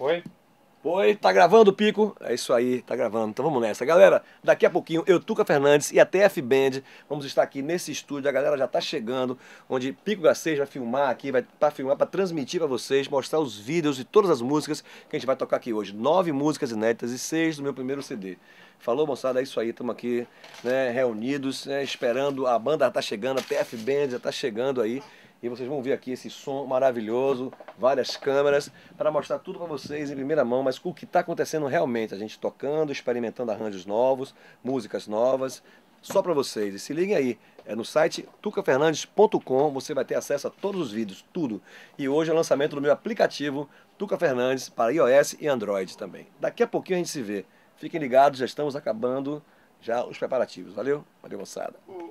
Oi? Oi, tá gravando o pico? É isso aí, tá gravando. Então vamos nessa. Galera, daqui a pouquinho eu, Tuca Fernandes e a TF Band vamos estar aqui nesse estúdio. A galera já tá chegando, onde Pico Gacês vai filmar aqui, vai pra filmar, para transmitir para vocês, mostrar os vídeos e todas as músicas que a gente vai tocar aqui hoje. Nove músicas inéditas e seis do meu primeiro CD. Falou, moçada, é isso aí. Estamos aqui né, reunidos, né, esperando. A banda já tá chegando, a TF Band já tá chegando aí. E vocês vão ver aqui esse som maravilhoso, várias câmeras, para mostrar tudo para vocês em primeira mão, mas o que está acontecendo realmente, a gente tocando, experimentando arranjos novos, músicas novas, só para vocês. E se liguem aí, é no site tucafernandes.com, você vai ter acesso a todos os vídeos, tudo. E hoje é o lançamento do meu aplicativo Tuca Fernandes para iOS e Android também. Daqui a pouquinho a gente se vê. Fiquem ligados, já estamos acabando já os preparativos. Valeu? Valeu, moçada.